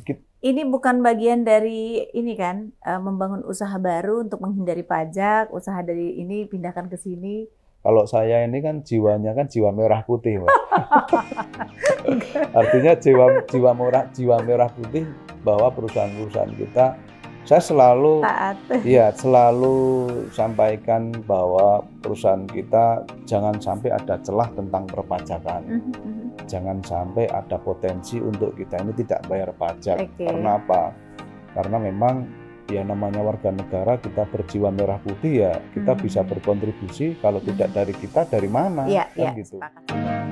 sedikit. Ini bukan bagian dari ini kan eh, membangun usaha baru untuk menghindari pajak, usaha dari ini pindahkan ke sini. Kalau saya ini kan jiwanya kan jiwa merah putih, Artinya jiwa jiwa merah jiwa merah putih bahwa perusahaan-perusahaan kita saya selalu Taat. iya selalu sampaikan bahwa perusahaan kita jangan sampai ada celah tentang perpajakan. Mm -hmm jangan sampai ada potensi untuk kita ini tidak bayar pajak. Okay. Karena apa? Karena memang ya namanya warga negara kita berjiwa merah putih ya kita hmm. bisa berkontribusi kalau hmm. tidak dari kita dari mana ya, kan ya, gitu. Sepakat.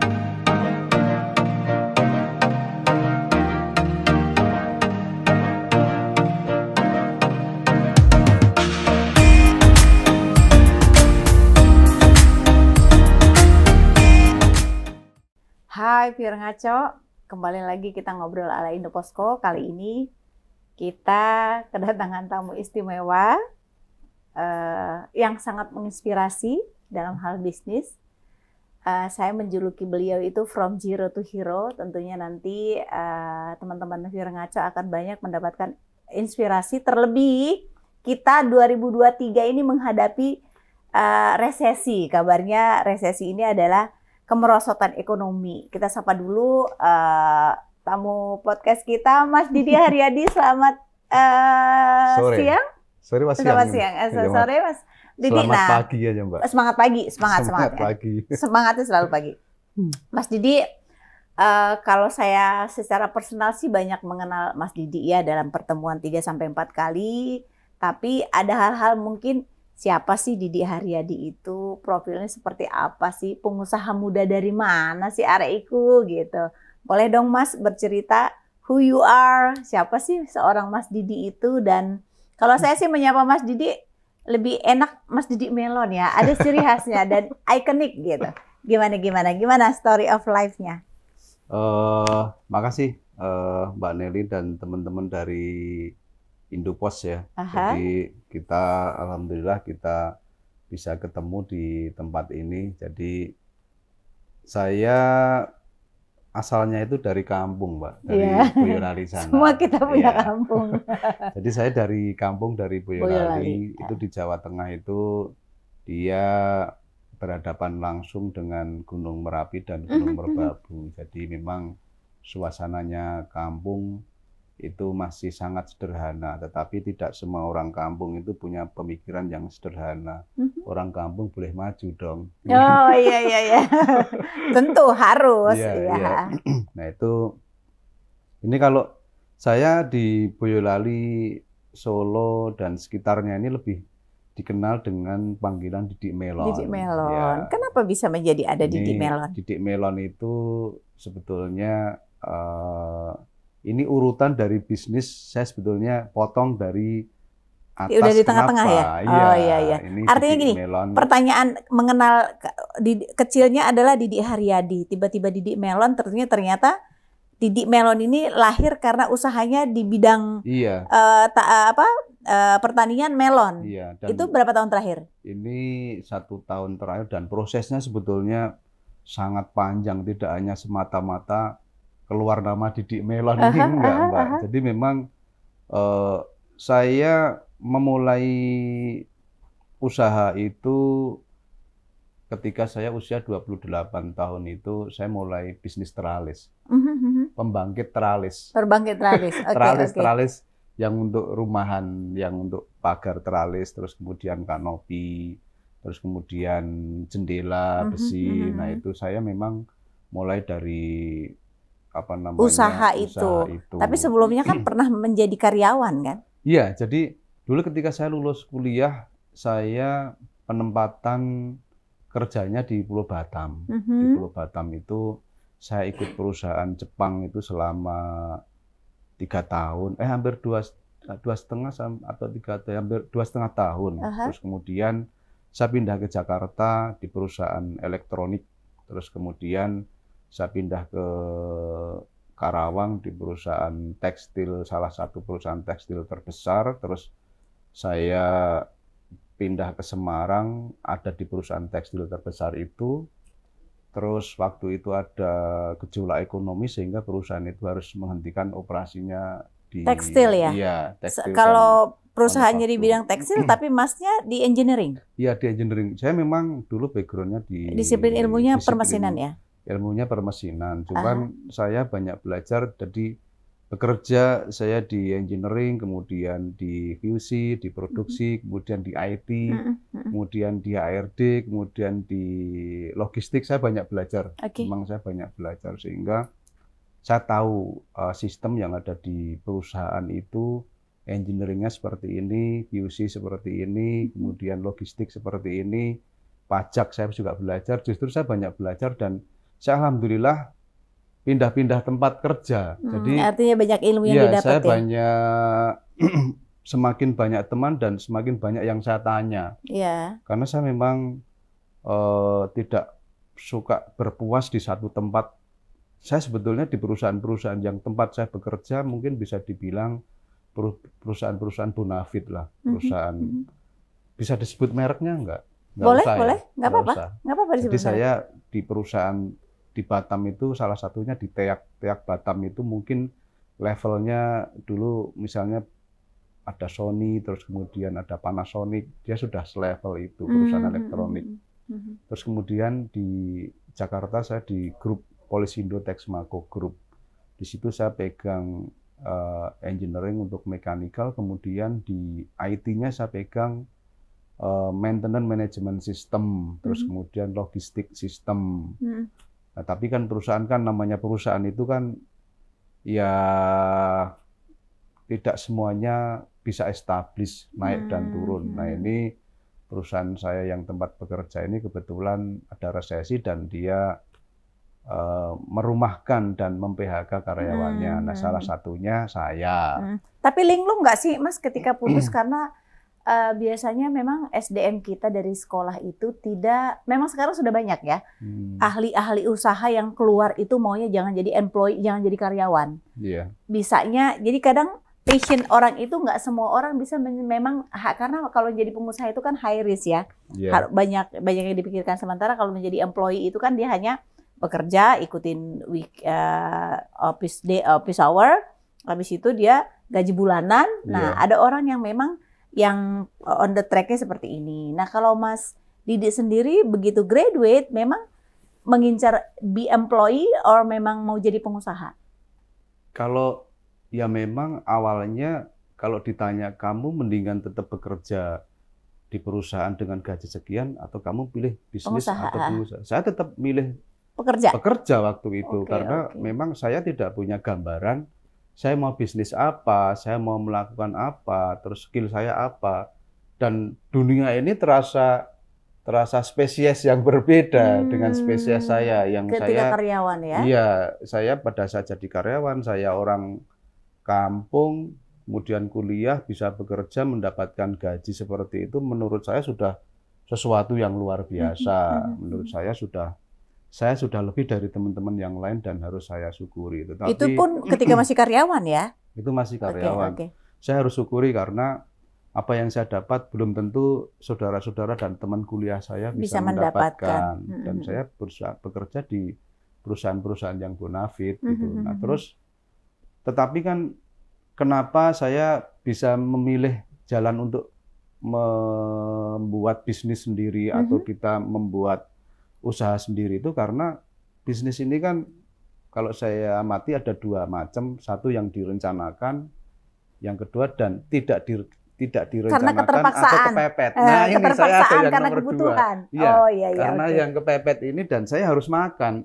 Hai Pure Ngaco, kembali lagi kita ngobrol ala Indoposko. Kali ini kita kedatangan tamu istimewa uh, yang sangat menginspirasi dalam hal bisnis. Uh, saya menjuluki beliau itu from zero to hero. Tentunya nanti uh, teman-teman Pure Ngaco akan banyak mendapatkan inspirasi terlebih kita 2023 ini menghadapi uh, resesi. Kabarnya resesi ini adalah kemerosotan ekonomi. Kita sapa dulu uh, tamu podcast kita Mas Didi Haryadi. Selamat uh, sore. siang. Sore Mas Selamat siang. siang. Eh, selamat sore Mas Didi. Selamat nah, pagi aja Mbak. Semangat pagi, semangat semangat. semangat ya. pagi. Semangatnya selalu pagi. Hmm. Mas Didi uh, kalau saya secara personal sih banyak mengenal Mas Didi ya dalam pertemuan 3 sampai 4 kali, tapi ada hal-hal mungkin siapa sih Didi Haryadi itu, profilnya seperti apa sih, pengusaha muda dari mana sih areiku gitu. Boleh dong Mas bercerita who you are, siapa sih seorang Mas Didi itu dan kalau saya sih menyapa Mas Didi lebih enak Mas Didi Melon ya, ada ciri khasnya dan ikonik gitu. Gimana gimana gimana story of life-nya? Uh, makasih uh, Mbak Nelly dan teman-teman dari Indopos ya. Aha. Jadi kita alhamdulillah kita bisa ketemu di tempat ini. Jadi saya asalnya itu dari kampung, Mbak, dari yeah. Boyolali sana. Semua kita punya yeah. kampung. Jadi saya dari kampung dari Boyolali, Boyolali itu ya. di Jawa Tengah itu dia berhadapan langsung dengan Gunung Merapi dan Gunung mhm, mhm. Merbabu. Jadi memang suasananya kampung itu masih sangat sederhana, tetapi tidak semua orang kampung itu punya pemikiran yang sederhana. Mm-hmm. Orang kampung boleh maju dong. Oh iya iya iya, tentu harus. Iya, ya. iya. iya. Nah itu ini kalau saya di Boyolali, Solo dan sekitarnya ini lebih dikenal dengan panggilan Didik Melon. Didik iya. Melon. Ya. Kenapa bisa menjadi ada ini, Didik Melon? Didik Melon itu sebetulnya uh, ini urutan dari bisnis saya sebetulnya potong dari atas. Iya, udah di tengah-tengah ya? Iya, oh iya iya. Ini Artinya gini, melon. pertanyaan mengenal Didi, kecilnya adalah Didi Haryadi. Tiba-tiba Didi Melon ternyata ternyata Didi Melon ini lahir karena usahanya di bidang iya. uh, ta, uh, apa uh, pertanian melon. Iya, itu berapa tahun terakhir? Ini satu tahun terakhir dan prosesnya sebetulnya sangat panjang. Tidak hanya semata-mata keluar nama Didik Melon ini enggak, aha, Mbak. Aha. Jadi memang uh, saya memulai usaha itu ketika saya usia 28 tahun itu saya mulai bisnis teralis. Mhm, mhm. Pembangkit teralis. Pembangkit teralis. Okay, teralis okay. teralis yang untuk rumahan, yang untuk pagar teralis, terus kemudian kanopi, terus kemudian jendela mhm, besi. Mm-hmm. Nah, itu saya memang mulai dari apa namanya usaha, usaha itu. itu. Tapi sebelumnya kan pernah menjadi karyawan kan? Iya, jadi dulu ketika saya lulus kuliah saya penempatan kerjanya di Pulau Batam. Mm -hmm. Di mhm. Pulau Batam itu saya ikut perusahaan Jepang itu selama tiga tahun, eh hampir dua dua setengah atau tiga hampir dua setengah tahun. Uh -huh. Terus kemudian saya pindah ke Jakarta di perusahaan elektronik. Terus kemudian saya pindah ke Karawang di perusahaan tekstil, salah satu perusahaan tekstil terbesar. Terus saya pindah ke Semarang, ada di perusahaan tekstil terbesar itu. Terus waktu itu ada gejolak ekonomi sehingga perusahaan itu harus menghentikan operasinya di tekstil ya. Iya, tekstil. Kalau perusahaannya di bidang tekstil tapi masnya di engineering. Iya, di engineering. Saya memang dulu backgroundnya di disiplin ilmunya permesinan ya ilmunya permesinan, cuman uh saya banyak belajar jadi bekerja saya di engineering, kemudian di QC, di produksi, uh-huh. kemudian di IT, uh-huh. Mhm, mhm. kemudian di HRD, kemudian di logistik saya banyak belajar. Okay. Memang saya banyak belajar sehingga saya tahu uh, sistem yang ada di perusahaan itu engineeringnya seperti ini, QC seperti ini, kemudian logistik seperti ini, pajak saya juga belajar. Justru saya banyak belajar dan saya alhamdulillah pindah-pindah tempat kerja. Hmm, Jadi artinya banyak ilmu yang ya, didapat. Saya ya? banyak semakin banyak teman dan semakin banyak yang saya tanya. Iya. Karena saya memang uh, tidak suka berpuas di satu tempat. Saya sebetulnya di perusahaan-perusahaan yang tempat saya bekerja mungkin bisa dibilang perusahaan-perusahaan bonafit lah, mhm, perusahaan mm -hmm. bisa disebut mereknya enggak? boleh, ya, boleh, enggak apa-apa. Enggak apa-apa Jadi saya di perusahaan di Batam itu salah satunya di Teak Teak Batam itu mungkin levelnya dulu misalnya ada Sony terus kemudian ada Panasonic dia sudah selevel itu hmm, perusahaan mm-hmm. elektronik hmm, hmm, terus kemudian di Jakarta saya di grup Polisindo Texmaco Group di situ saya pegang uh, engineering untuk mechanical kemudian di IT-nya saya pegang uh, maintenance management system terus mm-hmm. kemudian logistik system mm-hmm Nah, tapi kan perusahaan kan namanya perusahaan itu kan ya tidak semuanya bisa establish naik hmm. dan turun. Nah ini perusahaan saya yang tempat bekerja ini kebetulan ada resesi dan dia uh, merumahkan dan memphk karyawannya. Nah, hmm. Nah salah satunya saya. Hmm. Tapi linglung nggak sih mas ketika putus karena uh, biasanya memang SDM kita dari sekolah itu tidak memang sekarang sudah banyak ya hmm. ahli-ahli hmm. usaha yang keluar itu maunya jangan jadi employee jangan jadi karyawan yeah. bisanya jadi kadang passion orang itu nggak semua orang bisa men- memang ha, karena kalau jadi pengusaha itu kan high risk ya yeah. banyak banyak yang dipikirkan sementara kalau menjadi employee itu kan dia hanya bekerja ikutin week uh, office day office hour habis itu dia gaji bulanan nah yeah. ada orang yang memang yang e, on the tracknya seperti ini. Nah kalau Mas Didi sendiri begitu graduate memang mengincar be employee or memang mau jadi pengusaha? Kalau ya memang awalnya kalau ditanya kamu mendingan tetap bekerja di perusahaan dengan gaji sekian atau kamu pilih bisnis pengusaha. atau pengusaha. Saya tetap milih pekerja. Pekerja waktu itu okay, karena okay. memang saya tidak punya gambaran saya mau bisnis apa, saya mau melakukan apa, terus skill saya apa. Dan dunia ini terasa terasa spesies yang berbeda hmm. dengan spesies saya yang Ketika saya karyawan ya. Iya, saya pada saat jadi karyawan saya orang kampung, kemudian kuliah bisa bekerja mendapatkan gaji seperti itu menurut saya sudah sesuatu yang luar biasa. Hmm. Menurut saya sudah saya sudah lebih dari teman-teman yang lain dan harus saya syukuri. Tetapi, itu pun ketika masih karyawan ya? Itu masih karyawan. Okay, okay. Saya harus syukuri karena apa yang saya dapat belum tentu saudara-saudara dan teman kuliah saya bisa, bisa mendapatkan. Dan saya bekerja di perusahaan-perusahaan yang bonafit gitu. Mm Nah terus, tetapi kan kenapa saya bisa memilih jalan untuk membuat bisnis sendiri atau mm-hmm. kita membuat usaha sendiri itu karena bisnis ini kan kalau saya amati ada dua macam, satu yang direncanakan, yang kedua dan tidak di, tidak direncanakan karena atau kepepet. Eh, nah, ini saya ada yang karena nomor kebutuhan. dua. Iya, oh, iya, iya, karena okay. yang kepepet ini dan saya harus makan.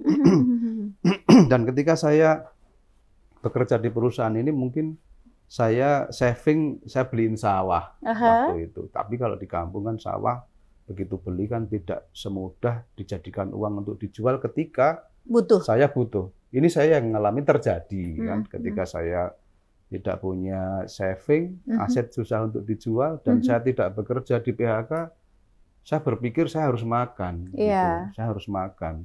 dan ketika saya bekerja di perusahaan ini mungkin saya saving, saya beliin sawah uh -huh. waktu itu. Tapi kalau di kampung kan sawah begitu beli kan tidak semudah dijadikan uang untuk dijual ketika butuh. Saya butuh. Ini saya yang mengalami terjadi hmm. kan hmm. ketika hmm. saya tidak punya saving, hmm, hmm. aset susah untuk dijual dan hmm. hmm. saya tidak bekerja di PHK, saya berpikir saya harus makan yeah. gitu. Iya. Saya harus makan.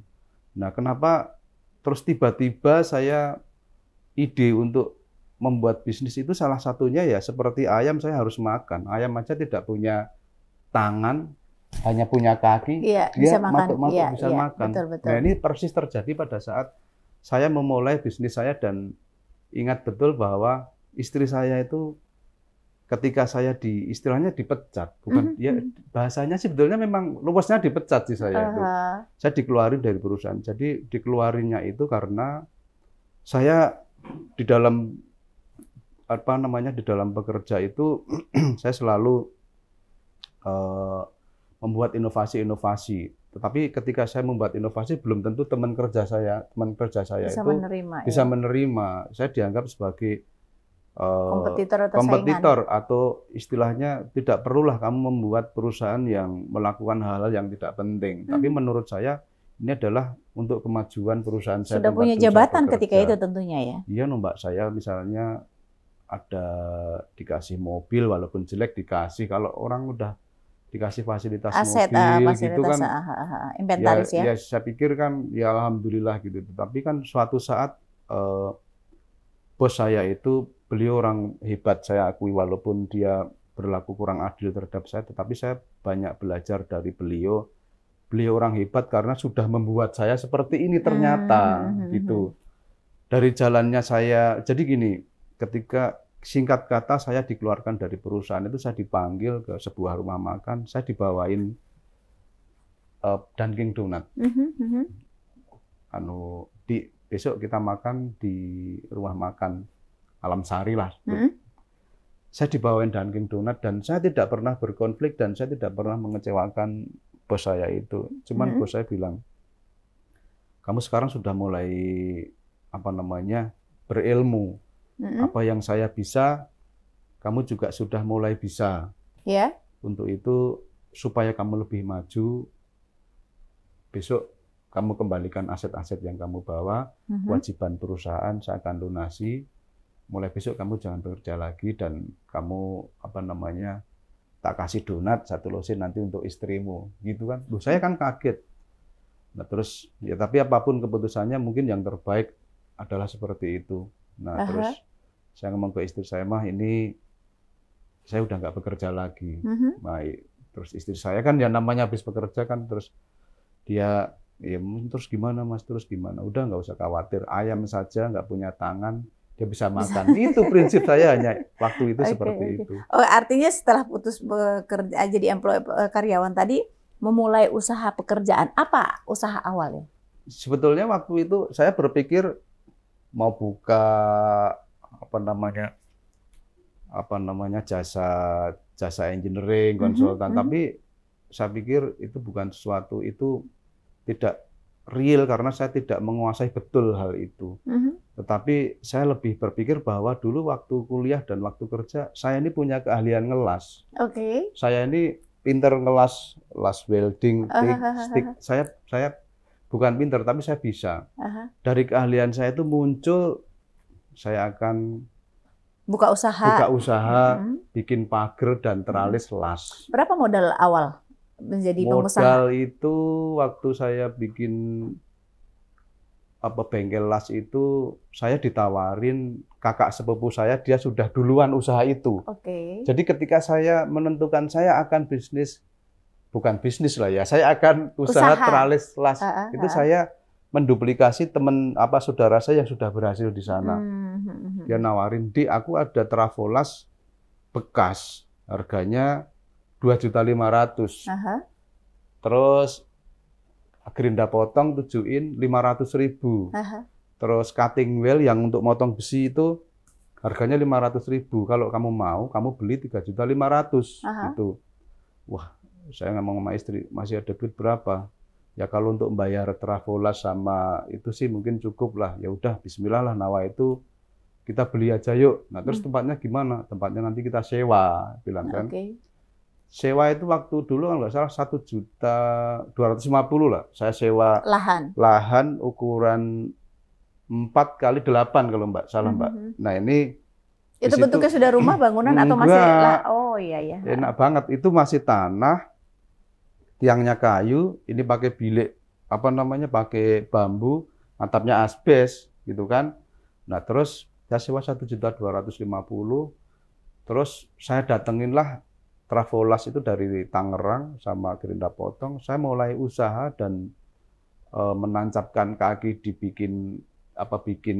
Nah, kenapa terus tiba-tiba saya ide untuk membuat bisnis itu salah satunya ya seperti ayam saya harus makan. Ayam aja tidak punya tangan, hanya punya kaki, ya, dia bisa makan. Iya, bisa ya, makan. Betul, nah, betul. Nah ini persis terjadi pada saat saya memulai bisnis saya dan ingat betul bahwa istri saya itu ketika saya di istilahnya dipecat bukan mm -hmm. ya mhm. bahasanya sih betulnya memang luasnya dipecat sih saya uh -huh. itu saya dikeluarin dari perusahaan jadi dikeluarinya itu karena saya di dalam apa namanya di dalam bekerja itu saya selalu uh, membuat inovasi-inovasi. Tetapi ketika saya membuat inovasi, belum tentu teman kerja saya, teman kerja saya bisa itu menerima, ya. bisa ya? menerima. Saya dianggap sebagai uh, kompetitor, atau, kompetitor atau istilahnya tidak perlulah kamu membuat perusahaan yang melakukan hal-hal yang tidak penting. Hmm. Tapi menurut saya ini adalah untuk kemajuan perusahaan saya. Sudah punya jabatan ketika itu tentunya ya? Iya, mbak saya misalnya ada dikasih mobil walaupun jelek dikasih. Kalau orang udah dikasih fasilitas Aset, mobil fasilitas, eh, gitu kan. Eh, eh, ya, ya. Ya saya pikir kan ya alhamdulillah gitu. Tapi kan suatu saat uh, bos saya itu beliau orang hebat saya akui walaupun dia berlaku kurang adil terhadap saya tetapi saya banyak belajar dari beliau. Beliau orang hebat karena sudah membuat saya seperti ini hmm, ternyata hmm, hmm gitu. Hmm. Dari jalannya saya jadi gini, ketika singkat kata saya dikeluarkan dari perusahaan itu saya dipanggil ke sebuah rumah makan saya dibawain uh, eh, dunking donat mm -hmm. anu di besok kita makan di rumah makan alam sari lah mm -hmm. saya dibawain dunking donat dan saya tidak pernah berkonflik dan saya tidak pernah mengecewakan bos saya itu cuman mm -hmm. bos saya bilang kamu sekarang sudah mulai apa namanya berilmu hmm Apa yang saya bisa, kamu juga sudah mulai bisa. Ya. Yeah. Untuk itu supaya kamu lebih maju, besok kamu kembalikan aset-aset yang kamu bawa, mm-hmm. kewajiban perusahaan saya akan lunasi. Mulai besok kamu jangan bekerja lagi dan kamu apa namanya tak kasih donat satu lusin nanti untuk istrimu gitu kan. Loh, saya kan kaget. Nah, terus ya tapi apapun keputusannya mungkin yang terbaik adalah seperti itu. Nah, Aha. terus saya ngomong ke istri saya mah ini saya udah nggak bekerja lagi. Mm-hmm. terus istri saya kan ya namanya habis bekerja kan terus dia ya terus gimana mas terus gimana udah nggak usah khawatir ayam saja nggak punya tangan dia bisa makan bisa. itu prinsip saya hanya waktu itu okay, seperti okay. itu oh artinya setelah putus bekerja jadi employee eh, karyawan tadi memulai usaha pekerjaan apa usaha awalnya sebetulnya waktu itu saya berpikir mau buka apa namanya apa namanya jasa jasa engineering mhm, konsultan mm -hmm. tapi saya pikir itu bukan sesuatu itu tidak real karena saya tidak menguasai betul hal itu. Mm -hmm. Tetapi saya lebih berpikir bahwa dulu waktu kuliah dan waktu kerja saya ini punya keahlian ngelas. Oke. Okay. Saya ini pinter ngelas, las welding, uh stick. Saya saya bukan pinter tapi saya bisa. Uh -huh. Dari keahlian saya itu muncul saya akan buka usaha, buka usaha, hmm. bikin pagar dan teralis hmm. las. Berapa modal awal menjadi modal pengusaha? Modal itu waktu saya bikin apa bengkel las itu saya ditawarin kakak sepupu saya dia sudah duluan usaha itu. Oke. Okay. Jadi ketika saya menentukan saya akan bisnis bukan bisnis lah ya, saya akan usaha, usaha. teralis las. Uh, uh, Itu ah, saya menduplikasi teman apa saudara saya yang sudah berhasil di sana. Hmm. hmm, hmm, hmm. Dia nawarin, "Di, aku ada travolas bekas, harganya dua juta lima ratus Terus gerinda potong tujuin lima 500.000. ribu Terus cutting wheel yang untuk motong besi itu harganya lima ratus ribu Kalau kamu mau, kamu beli tiga juta 3.500 gitu. Wah, saya ngomong sama istri, masih ada duit berapa? ya kalau untuk membayar travola sama itu sih mungkin cukup lah ya udah Bismillah lah nawa itu kita beli aja yuk nah terus hmm. tempatnya gimana tempatnya nanti kita sewa bilang kan okay. sewa itu waktu dulu kalau nggak salah satu juta dua ratus lima puluh lah saya sewa lahan lahan ukuran empat kali delapan kalau mbak salah mbak hmm. nah ini itu bentuknya sudah rumah bangunan atau masih lah oh iya iya enak banget itu masih tanah tiangnya kayu, ini pakai bilik apa namanya pakai bambu, atapnya asbes gitu kan. Nah terus saya sewa satu juta dua ratus lima puluh. Terus saya datenginlah Travolas itu dari Tangerang sama Gerinda Potong. Saya mulai usaha dan e, menancapkan kaki dibikin apa bikin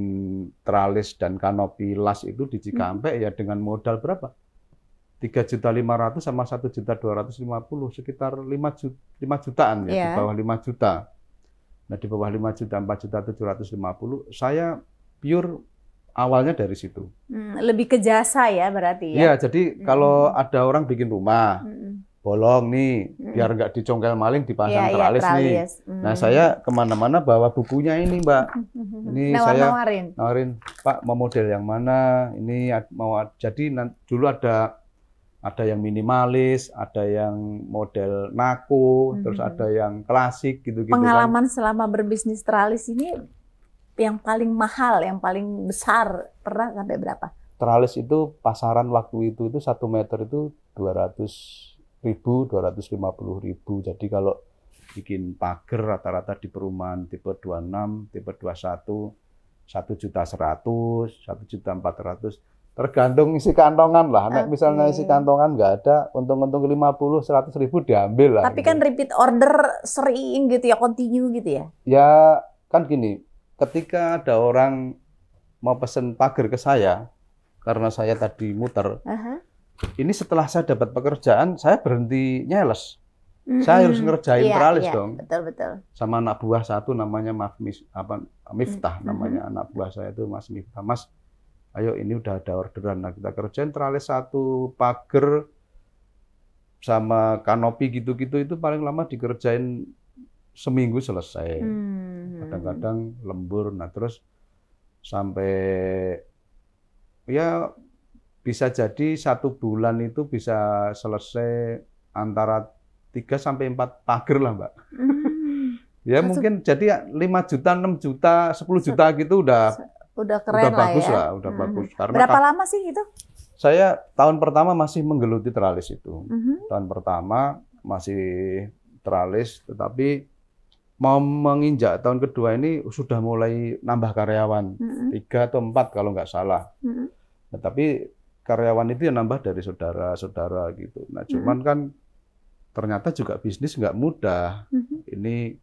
tralis dan kanopi las itu di hmm. Cikampek hmm. ya dengan modal berapa? tiga juta lima ratus sama satu juta dua ratus sekitar puluh juta, lima jutaan ya yeah. di iya. bawah lima juta. Nah, di bawah lima juta empat juta tujuh ratus lima puluh saya pure awalnya dari situ. Hmm, lebih ke jasa ya berarti ya. Iya, jadi hmm. kalau ada orang bikin rumah hmm. bolong nih hmm. biar nggak dicongkel maling dipasang yeah, iya, teralis, yeah, teralis nih. Hmm. Nah, saya kemana-mana bawa bukunya ini, Mbak. Hmm, hmm, ini Nawar saya nawarin. nawarin, Pak mau model yang mana? Ini mau jadi dulu ada ada yang minimalis, ada yang model naku, hmm. terus ada yang klasik gitu-gitu. Kan. Pengalaman kan. selama berbisnis teralis ini yang paling mahal, yang paling besar pernah sampai berapa? Teralis itu pasaran waktu itu itu satu meter itu dua ratus ribu, dua ratus lima puluh ribu. Jadi kalau bikin pagar rata-rata di perumahan tipe 26, tipe 21, 1 juta 100, 1 juta 400 tergantung isi kantongan lah. Okay. misalnya isi kantongan nggak ada, untung-untung 50, 100 ribu diambil lah. Tapi gitu. kan repeat order sering gitu ya, continue gitu ya? Ya kan gini, ketika ada orang mau pesen pagar ke saya, karena saya tadi muter, uh -huh. ini setelah saya dapat pekerjaan, saya berhenti nyeles. Mm -hmm. Saya harus ngerjain yeah, teralis yeah, dong. Betul betul. Sama anak buah satu namanya Mas apa Miftah -hmm. namanya anak buah saya itu Mas Miftah. Mas ayo ini udah ada orderan nah kita kerjain teralis satu pagar sama kanopi gitu-gitu itu paling lama dikerjain seminggu selesai hmm, hmm. kadang-kadang lembur nah terus sampai ya bisa jadi satu bulan itu bisa selesai antara tiga sampai empat pagar lah mbak hmm. ya Masuk. mungkin jadi ya lima juta enam juta sepuluh juta gitu udah udah keren udah lah bagus ya. lah, udah hmm. bagus. Karena Berapa lama sih itu? Saya tahun pertama masih menggeluti teralis itu. Hmm. Tahun pertama masih teralis, tetapi mau menginjak tahun kedua ini sudah mulai nambah karyawan hmm tiga atau empat kalau nggak salah. Mm-hmm. Nah, karyawan itu yang nambah dari saudara-saudara gitu. Nah mhm. cuman hmm kan ternyata juga bisnis nggak mudah. hmm Ini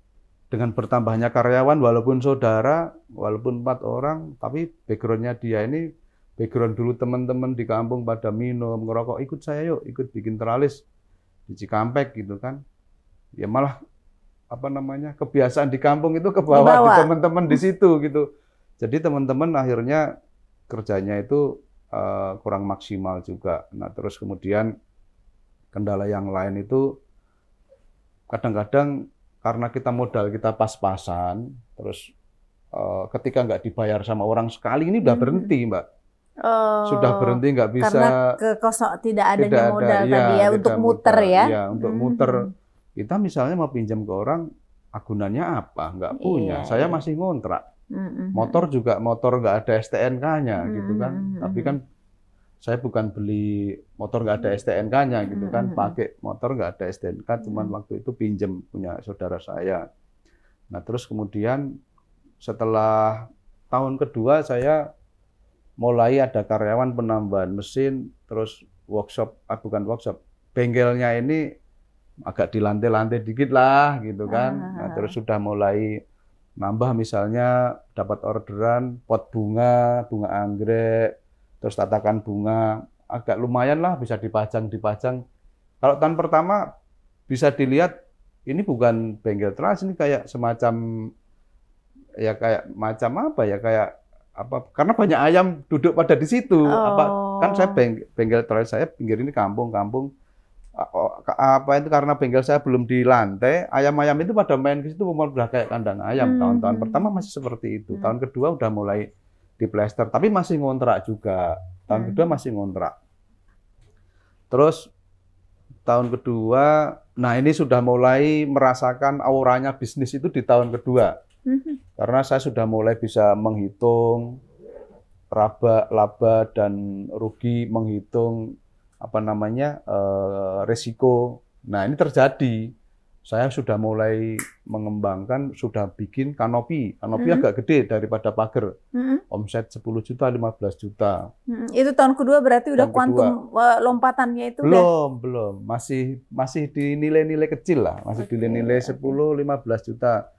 dengan bertambahnya karyawan walaupun saudara walaupun empat orang tapi backgroundnya dia ini background dulu teman-teman di kampung pada minum ngerokok ikut saya yuk ikut bikin teralis di Cikampek gitu kan ya malah apa namanya kebiasaan di kampung itu ke bawah di teman-teman di situ gitu jadi teman-teman akhirnya kerjanya itu uh, kurang maksimal juga nah terus kemudian kendala yang lain itu kadang-kadang karena kita modal kita pas-pasan, terus uh, ketika nggak dibayar sama orang sekali ini udah hmm. berhenti, Mbak. Oh, sudah berhenti nggak bisa. Karena kekosok tidak adanya tidak modal ada, iya, tadi ya, untuk muter, muter ya. Iya, untuk hmm. muter. Kita misalnya mau pinjam ke orang, agunannya apa? Nggak iya, punya. yeah. Saya masih ngontrak. Hmm. hmm motor hmm. juga motor nggak ada STNK-nya gitu hmm. gitu kan. Tapi kan saya bukan beli motor nggak ada STNK-nya gitu kan, mm-hmm. pakai motor nggak ada STNK, cuman mm-hmm. waktu itu pinjem punya saudara saya. Nah terus kemudian setelah tahun kedua saya mulai ada karyawan penambahan mesin, terus workshop, ah, bukan workshop, bengkelnya ini agak di lantai-lantai dikit lah gitu kan. Nah, ah. terus sudah mulai nambah misalnya dapat orderan pot bunga, bunga anggrek, terus tatakan bunga agak lumayan lah bisa dipajang-dipajang. Kalau tahun pertama bisa dilihat ini bukan bengkel teras ini kayak semacam ya kayak macam apa ya kayak apa karena banyak ayam duduk pada di situ oh. apa kan saya beng, bengkel teras saya pinggir ini kampung-kampung apa itu karena bengkel saya belum di lantai ayam-ayam itu pada main ke situ udah kayak kandang ayam tahun-tahun hmm. pertama masih seperti itu hmm. tahun kedua udah mulai di plaster tapi masih ngontrak juga tahun hmm. kedua masih ngontrak terus tahun kedua nah ini sudah mulai merasakan auranya bisnis itu di tahun kedua hmm. karena saya sudah mulai bisa menghitung raba laba dan rugi menghitung apa namanya eh, resiko nah ini terjadi saya sudah mulai mengembangkan, sudah bikin kanopi. Kanopi -hmm. agak gede daripada pagar. -hmm. Omset 10 juta, 15 juta. Itu tahun kedua berarti tahun udah kuantum eh, lompatannya itu Belum, udah... belum. Masih masih di nilai-nilai kecil lah, masih okay. di nilai-nilai 10, 15 juta.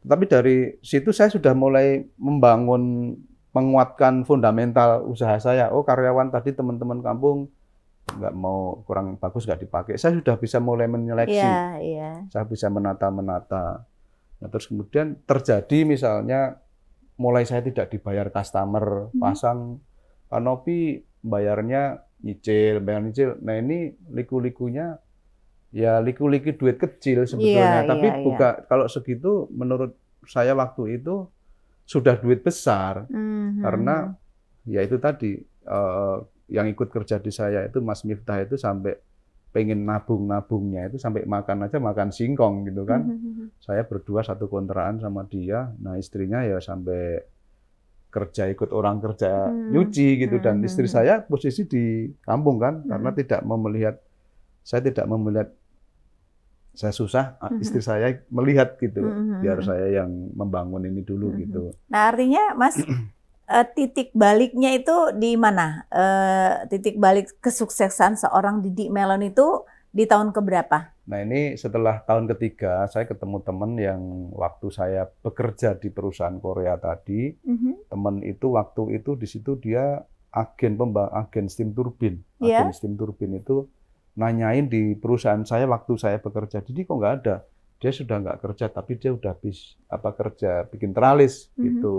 Tapi dari situ saya sudah mulai membangun menguatkan fundamental usaha saya. Oh, karyawan tadi teman-teman kampung nggak mau kurang bagus nggak dipakai. Saya sudah bisa mulai menyeleksi. Yeah, yeah. Saya bisa menata-menata. Nah, terus kemudian terjadi misalnya mulai saya tidak dibayar customer mhm. pasang kanopi bayarnya nyicil, bayar nyicil. Nah, ini liku-likunya ya liku-liku duit kecil iya, sebetulnya, yeah, tapi yeah, bukan yeah. kalau segitu menurut saya waktu itu sudah duit besar mm -hmm. karena ya itu tadi uh, yang ikut kerja di saya itu Mas Miftah itu sampai pengen nabung-nabungnya itu sampai makan aja makan singkong gitu kan. Mhm, mhm, mhm. saya berdua satu kontrakan sama dia. Nah, istrinya ya sampai kerja ikut orang kerja hmm. nyuci gitu dan hmm, istri hmm. saya posisi di kampung kan hmm. karena tidak mau melihat saya tidak mau melihat saya susah ah, hmm. istri saya melihat gitu biar saya yang membangun ini dulu gitu. Nah, artinya Mas uh, titik baliknya itu di mana? Uh, titik balik kesuksesan seorang Didi Melon itu di tahun keberapa? Nah ini setelah tahun ketiga saya ketemu teman yang waktu saya bekerja di perusahaan Korea tadi, mm-hmm. teman itu waktu itu di situ dia agen pembang agen steam turbin, yeah. agen steam turbin itu nanyain di perusahaan saya waktu saya bekerja, jadi kok nggak ada? Dia sudah nggak kerja tapi dia udah habis apa kerja bikin teralis mm-hmm. gitu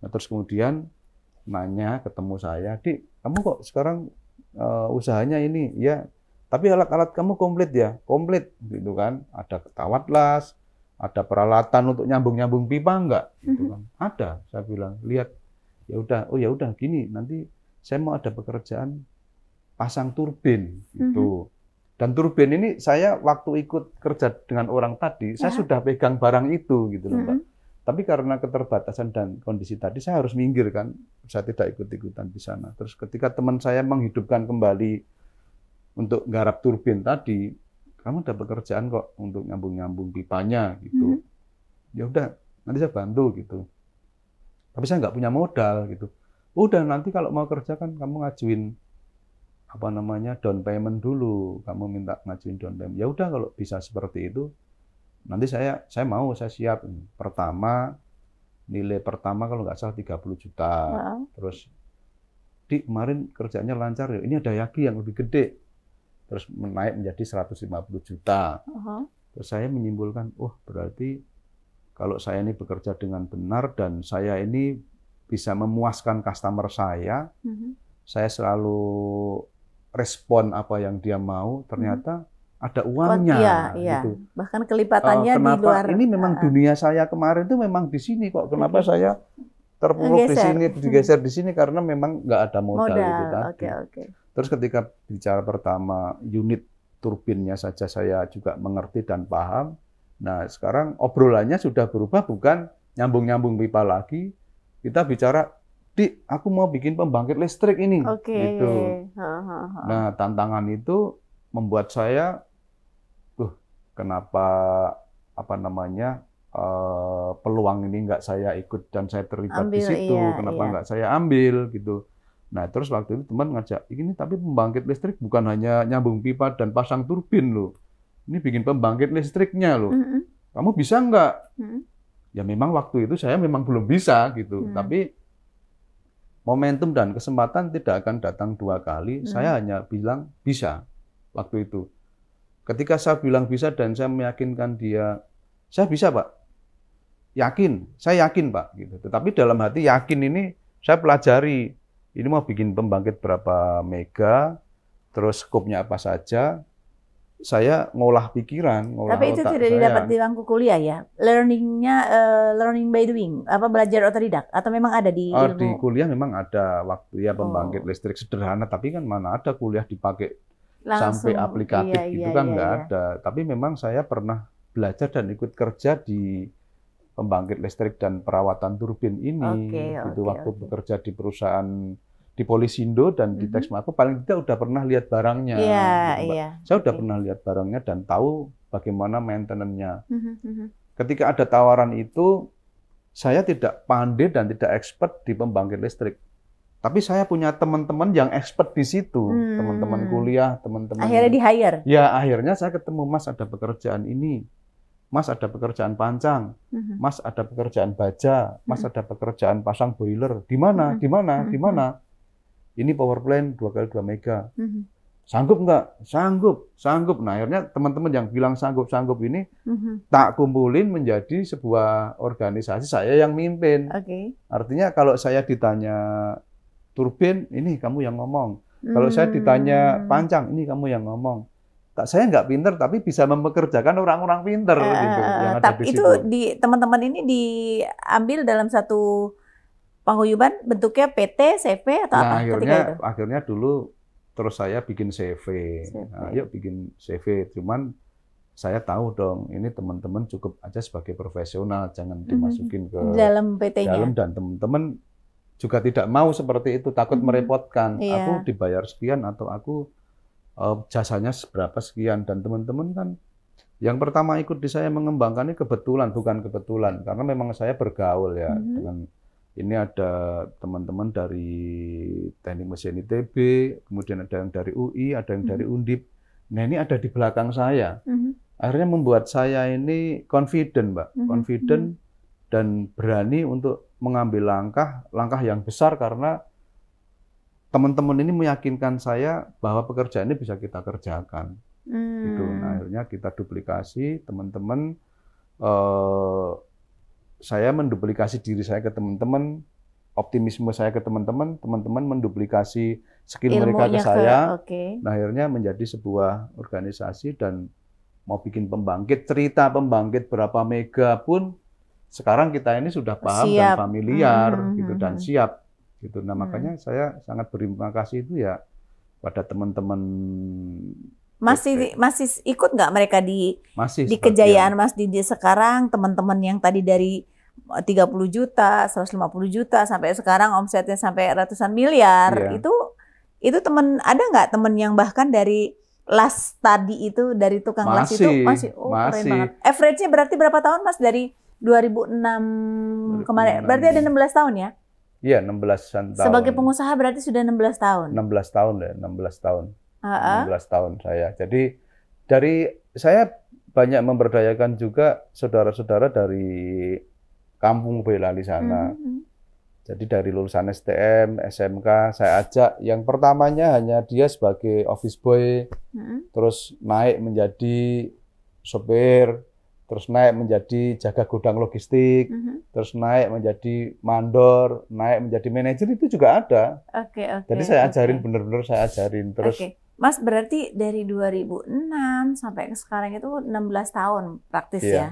Nah, terus kemudian nanya ketemu saya, "Dik, kamu kok sekarang uh, usahanya ini?" Ya, tapi alat-alat kamu komplit ya, komplit gitu kan. Ada ketawat las, ada peralatan untuk nyambung-nyambung pipa enggak gitu mm-hmm. kan. Ada, saya bilang, "Lihat. Ya udah, oh ya udah gini, nanti saya mau ada pekerjaan pasang turbin gitu." Mm-hmm. Dan turbin ini saya waktu ikut kerja dengan orang tadi, saya ya. sudah pegang barang itu gitu loh, mm-hmm. Mbak. Tapi karena keterbatasan dan kondisi tadi, saya harus minggir kan. Saya tidak ikut-ikutan di sana. Terus ketika teman saya menghidupkan kembali untuk garap turbin tadi, kamu udah pekerjaan kok untuk nyambung-nyambung pipanya gitu. Mm -hmm. Ya udah, nanti saya bantu gitu. Tapi saya nggak punya modal gitu. Udah nanti kalau mau kerja kan kamu ngajuin apa namanya down payment dulu. Kamu minta ngajuin down payment. Ya udah kalau bisa seperti itu, Nanti saya saya mau saya siap Pertama nilai pertama kalau nggak salah 30 juta. Nah. Terus di kemarin kerjanya lancar ya. Ini ada yaki yang lebih gede. Terus menaik menjadi 150 juta. Uh -huh. Terus saya menyimpulkan, oh berarti kalau saya ini bekerja dengan benar dan saya ini bisa memuaskan customer saya, uh mhm. -huh. saya selalu respon apa yang dia mau, ternyata uh -huh ada uangnya iya, iya. gitu. Bahkan eh, kelipatannya uh, di luar. Ini memang uh, dunia saya kemarin itu memang di sini kok. Kenapa uh, saya terpuruk di sini, digeser di sini karena memang nggak ada modal, modal. itu tadi. Okay, okay. Terus ketika bicara pertama unit turbinnya saja saya juga mengerti dan paham. Nah, sekarang obrolannya sudah berubah bukan nyambung-nyambung pipa lagi. Kita bicara di aku mau bikin pembangkit listrik ini. Okay. Gitu. Nah, tantangan itu membuat saya kenapa apa namanya uh, peluang ini nggak saya ikut dan saya terlibat ambil, di situ, iya, kenapa iya. nggak saya ambil gitu. Nah terus waktu itu teman ngajak, ini tapi pembangkit listrik bukan hanya nyambung pipa dan pasang turbin lo. ini bikin pembangkit listriknya lo. Mm -hmm. Kamu bisa nggak? Mm -hmm. Ya memang waktu itu saya memang belum bisa gitu, mm. tapi momentum dan kesempatan tidak akan datang dua kali. Mm. Saya hanya bilang bisa waktu itu. Ketika saya bilang bisa dan saya meyakinkan dia, saya bisa Pak. Yakin, saya yakin Pak. Gitu. Tetapi dalam hati yakin ini saya pelajari. Ini mau bikin pembangkit berapa mega, terus skopnya apa saja, saya ngolah pikiran, ngolah Tapi itu tidak didapat di bangku kuliah ya. Learningnya uh, learning by doing, apa belajar otodidak atau memang ada di oh, ilmu? di kuliah memang ada waktu ya oh. pembangkit oh. listrik sederhana, tapi kan mana ada kuliah dipakai Langsung, sampai aplikatif iya, itu iya, kan iya, nggak iya, iya. ada. Tapi memang saya pernah belajar dan ikut kerja di pembangkit listrik dan perawatan turbin ini. Okay, itu okay, waktu okay. bekerja di perusahaan di Polisindo dan di mm-hmm. Texmaco paling tidak udah pernah lihat barangnya. Iya, gitu, iya. Saya udah pernah lihat barangnya dan tahu bagaimana maintenance-nya. Mhm, mhm. Ketika ada tawaran itu, saya tidak pandai dan tidak expert di pembangkit listrik. Tapi saya punya teman-teman yang expert di situ, hmm. teman-teman kuliah, teman-teman. Akhirnya di hire. Ya akhirnya saya ketemu Mas ada pekerjaan ini, Mas ada pekerjaan pancang, hmm. Mas ada pekerjaan baja, Mas hmm. ada pekerjaan pasang boiler. Di mana? Hmm. Di mana? Di mana? Ini power plant 2 kali 2 mega. Sanggup enggak? Sanggup, sanggup. Nah akhirnya teman-teman yang bilang sanggup-sanggup ini tak kumpulin menjadi sebuah organisasi saya yang mimpin. Okay. Artinya kalau saya ditanya Turbin, ini kamu yang ngomong. Kalau saya hmm. ditanya panjang, ini kamu yang ngomong. Tak saya nggak pinter, tapi bisa mempekerjakan orang-orang pinter uh, gitu. Eh, yang eh, tapi ada itu di teman-teman ini diambil dalam satu paguyuban bentuknya PT, CV atau nah, apa? Akhirnya, itu? akhirnya dulu terus saya bikin CV. CV. Nah, yuk bikin CV. Cuman saya tahu dong ini teman-teman cukup aja sebagai profesional jangan hmm. dimasukin ke dalam PT-nya. Dalam dan teman-teman juga tidak mau seperti itu takut -hmm. merepotkan yeah. aku dibayar sekian atau aku uh, jasanya seberapa sekian dan teman-teman kan yang pertama ikut di saya mengembangkan mengembangkannya kebetulan bukan kebetulan karena memang saya bergaul ya -hmm. dengan ini ada teman-teman dari teknik mesin ITB, kemudian ada yang dari UI, ada yang -hmm. dari mm-hmm. Undip. Nah ini ada di belakang saya. -hmm. Akhirnya membuat saya ini confident, mbak, -hmm. confident mm-hmm. dan berani untuk mengambil langkah langkah yang besar karena teman-teman ini meyakinkan saya bahwa pekerjaan ini bisa kita kerjakan. Hmm. Gitu. Nah, akhirnya kita duplikasi teman-teman eh, saya menduplikasi diri saya ke teman-teman, optimisme saya ke teman-teman, teman-teman menduplikasi skill Ilmunya mereka ke saya. Ke, okay. Nah, akhirnya menjadi sebuah organisasi dan mau bikin pembangkit, cerita pembangkit berapa mega pun sekarang kita ini sudah paham siap. dan familiar hmm, gitu hmm, dan hmm. siap gitu. Nah hmm. makanya hmm. saya sangat berterima kasih itu ya pada teman-teman masih masih ikut nggak mereka di masih di kejayaan Mas Didi sekarang teman-teman yang tadi dari 30 eh, juta, 150 juta sampai sekarang omsetnya sampai ratusan miliar yeah. itu itu temen ada nggak temen yang bahkan dari last tadi itu dari tukang masih, las itu masih oh masih. keren banget. Average-nya berarti berapa tahun Mas dari 2006 kemarin. Berarti ada 16 tahun ya? Iya, 16 tahun. Sebagai pengusaha berarti sudah 16 tahun. 16 tahun ya, 16 tahun. Uh-uh. 16 tahun saya. Jadi dari saya banyak memberdayakan juga saudara-saudara dari kampung Boyolali sana. Uh hmm, -huh. Hmm. Jadi dari lulusan STM, SMK, saya ajak yang pertamanya hanya dia sebagai office boy, hmm terus naik menjadi sopir, terus naik menjadi jaga gudang logistik, uh mm-hmm. -huh. terus naik menjadi mandor, naik menjadi manajer itu juga ada. Oke, okay, oke. Okay, Jadi saya ajarin bener bener-bener saya ajarin terus. Okay. Mas berarti dari 2006 sampai sekarang itu 16 tahun praktis iya. ya.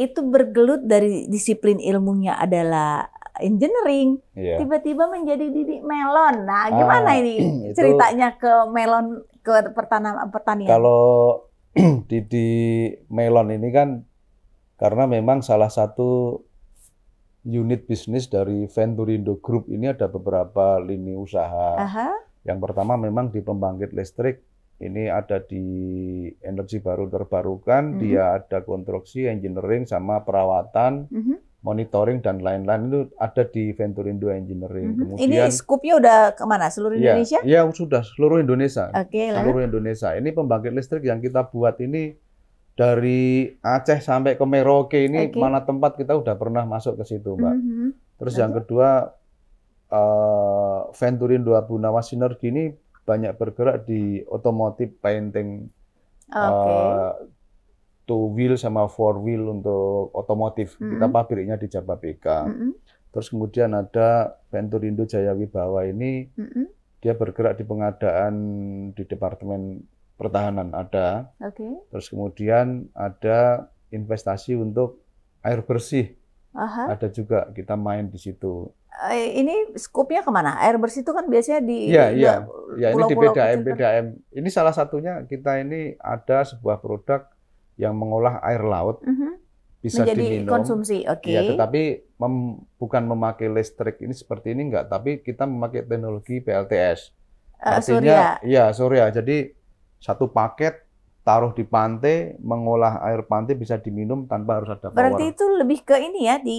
Itu bergelut dari disiplin ilmunya adalah engineering, tiba tiba-tiba menjadi didik melon. Nah, gimana ah, ini ceritanya ke melon ke pertanaman pertanian? Kalau di Melon ini kan karena memang salah satu unit bisnis dari Venturindo Group ini ada beberapa lini usaha. Aha. Yang pertama memang di pembangkit listrik ini ada di energi baru terbarukan, mm -hmm. dia ada konstruksi, engineering sama perawatan. Mm -hmm monitoring dan lain-lain itu ada di Venturindo Engineering. Mm -hmm. Kemudian ini skupnya udah kemana? Seluruh iya, Indonesia? Iya, ya, sudah seluruh Indonesia. Okay, seluruh lah. Indonesia. Ini pembangkit listrik yang kita buat ini dari Aceh sampai ke Merauke ini okay. mana tempat kita udah pernah masuk ke situ, Mbak. Mm -hmm. Terus lalu. yang kedua uh, eh, Venturindo Abu Nawas Sinergi ini banyak bergerak di otomotif painting okay. uh, eh, two wheel sama four wheel untuk otomotif. Mm -hmm. Kita pabriknya di Jababeka. Mm -hmm. Terus kemudian ada Indo Jaya Wibawa ini mm -hmm. dia bergerak di pengadaan di Departemen Pertahanan ada. Okay. Terus kemudian ada investasi untuk air bersih. Aha. Ada juga kita main di situ. Eh, ini skupnya kemana? Air bersih itu kan biasanya di ya, ya. ya ini di BDM, BDM. Kan? Ini salah satunya kita ini ada sebuah produk yang mengolah air laut mm -hmm. bisa Menjadi diminum. konsumsi, oke. Okay. Ya, tetapi mem, bukan memakai listrik ini seperti ini enggak, tapi kita memakai teknologi PLTS. Uh, eh, Artinya, surya. ya surya. Jadi satu paket taruh di pantai, mengolah air pantai bisa diminum tanpa harus ada power. Berarti itu lebih ke ini ya di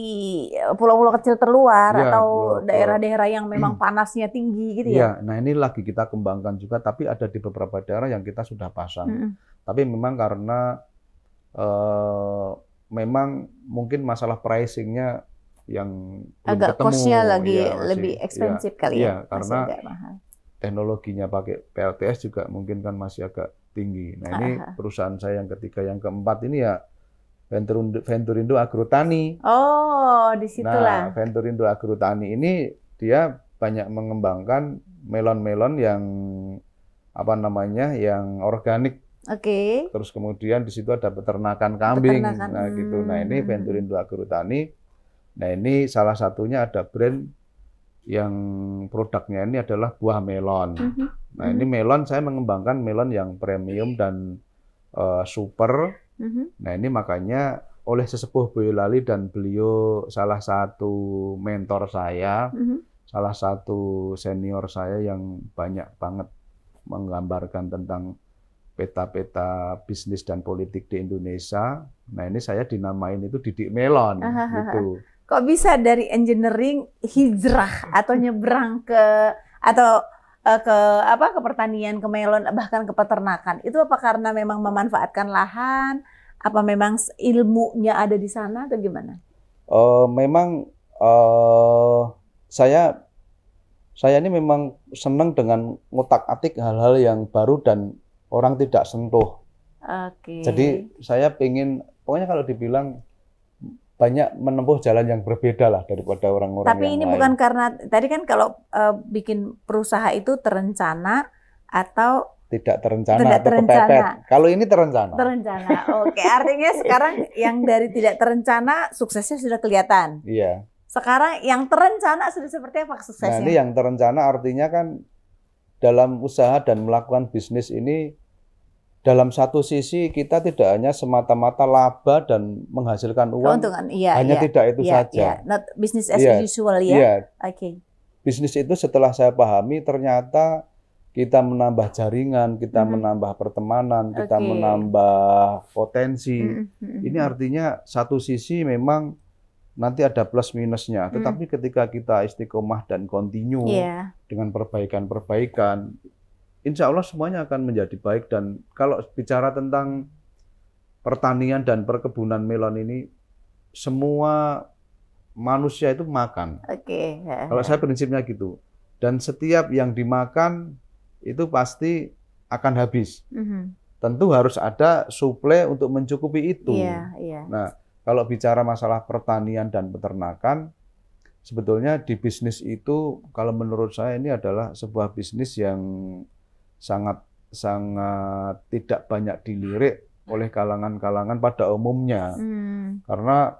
pulau-pulau kecil terluar ya, atau daerah-daerah yang memang hmm. panasnya tinggi gitu ya. ya. Nah, ini lagi kita kembangkan juga tapi ada di beberapa daerah yang kita sudah pasang. Hmm. Tapi memang karena Eh, memang mungkin masalah pricingnya yang agak costnya ya, lagi iya, iya, ya, lebih ekspensif ya, kali ya, ya karena teknologinya pakai PLTS juga mungkin kan masih agak tinggi. Nah ini Aha. Ah. perusahaan saya yang ketiga, yang keempat ini ya Venturindo, Venturindo Agrotani. Oh, di disitulah. Nah, Venturindo Agrotani ini dia banyak mengembangkan melon-melon yang apa namanya yang organik Oke. Okay. Terus kemudian di situ ada peternakan kambing. Peternakan. Nah, gitu. Nah, ini hmm. Venturindo Agrotani. Nah, ini salah satunya ada brand yang produknya ini adalah buah melon. Mm -hmm. Nah, ini mhm. melon saya mengembangkan melon yang premium dan uh, super. Mm -hmm. Nah, ini makanya oleh sesepuh Boyolali dan beliau salah satu mentor saya, mm -hmm. salah satu senior saya yang banyak banget menggambarkan tentang peta-peta bisnis dan politik di Indonesia. Nah ini saya dinamain itu Didik Melon ah, ah, ah, gitu. Kok bisa dari engineering hijrah atau nyebrang ke atau eh, ke apa ke pertanian, ke melon, bahkan ke peternakan? Itu apa karena memang memanfaatkan lahan? Apa memang ilmunya ada di sana atau gimana? Uh, memang uh, saya saya ini memang senang dengan ngotak-atik hal-hal yang baru dan orang tidak sentuh. Okay. Jadi saya ingin, pokoknya kalau dibilang banyak menempuh jalan yang berbeda lah daripada orang-orang. Tapi yang ini lain. bukan karena tadi kan kalau e, bikin perusaha itu terencana atau tidak terencana tidak atau terencana. kepepet. Kalau ini terencana. Terencana. Oke, okay. artinya sekarang yang dari tidak terencana suksesnya sudah kelihatan. Iya. Sekarang yang terencana sudah seperti apa suksesnya? Nah, ini yang terencana artinya kan dalam usaha dan melakukan bisnis ini dalam satu sisi kita tidak hanya semata-mata laba dan menghasilkan uang, Keuntungan, Ya, hanya ya. tidak itu ya, saja. Iya. Not business as ya. usual ya. Iya. Oke. Okay. Bisnis itu setelah saya pahami ternyata kita menambah jaringan, kita -hmm. menambah pertemanan, kita okay. menambah potensi. Mm -hmm. Ini artinya satu sisi memang nanti ada plus minusnya. Mm. Tetapi mm. ketika kita istiqomah dan kontinu yeah. dengan perbaikan-perbaikan, insya Allah semuanya akan menjadi baik dan kalau bicara tentang pertanian dan perkebunan melon ini semua manusia itu makan. Oke. Okay. Ya. Kalau saya prinsipnya gitu. Dan setiap yang dimakan itu pasti akan habis. Mm -hmm. Tentu harus ada suplai untuk mencukupi itu. Yeah, yeah. Nah, kalau bicara masalah pertanian dan peternakan, sebetulnya di bisnis itu kalau menurut saya ini adalah sebuah bisnis yang sangat sangat tidak banyak dilirik oleh kalangan-kalangan pada umumnya. Hmm. Karena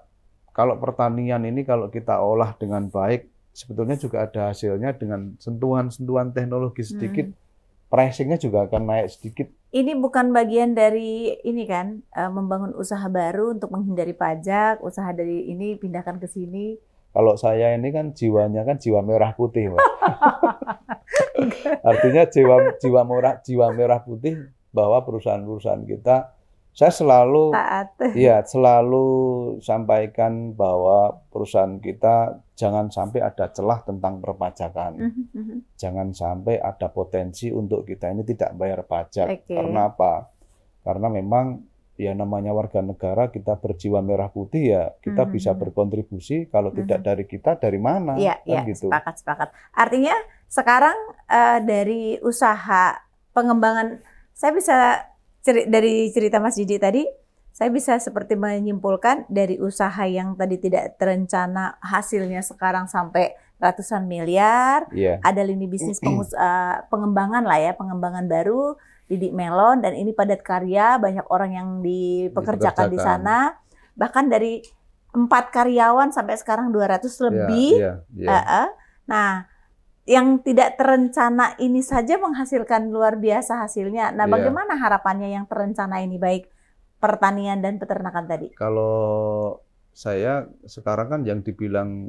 kalau pertanian ini kalau kita olah dengan baik sebetulnya juga ada hasilnya dengan sentuhan-sentuhan teknologi hmm. sedikit hmm. pricingnya juga akan naik sedikit. Ini bukan bagian dari ini kan eh, membangun usaha baru untuk menghindari pajak, usaha dari ini pindahkan ke sini kalau saya ini kan jiwanya kan jiwa merah putih, Artinya jiwa jiwa merah jiwa merah putih bahwa perusahaan-perusahaan kita saya selalu taat. Iya, selalu sampaikan bahwa perusahaan kita jangan sampai ada celah tentang perpajakan. Mhm, mhm. Jangan sampai ada potensi untuk kita ini tidak bayar pajak. Okay. Karena apa? Karena memang ya namanya warga negara kita berjiwa merah putih ya kita mm -hmm. bisa hmm. berkontribusi kalau mm -hmm. tidak dari kita dari mana ya, kan ya, gitu sepakat sepakat artinya sekarang uh, dari usaha pengembangan saya bisa ceri dari cerita Mas Didi tadi saya bisa seperti menyimpulkan dari usaha yang tadi tidak terencana hasilnya sekarang sampai ratusan miliar yeah. ada lini bisnis pengus uh, pengembangan lah ya pengembangan baru Didik Melon dan ini padat karya, banyak orang yang dipekerjakan di sana. Bahkan dari empat karyawan sampai sekarang 200 iya, lebih. Yeah, yeah, yeah. Nah, yang tidak terencana ini saja menghasilkan luar biasa hasilnya. Nah, iya. bagaimana harapannya yang terencana ini baik pertanian dan peternakan tadi? Kalau saya sekarang kan yang dibilang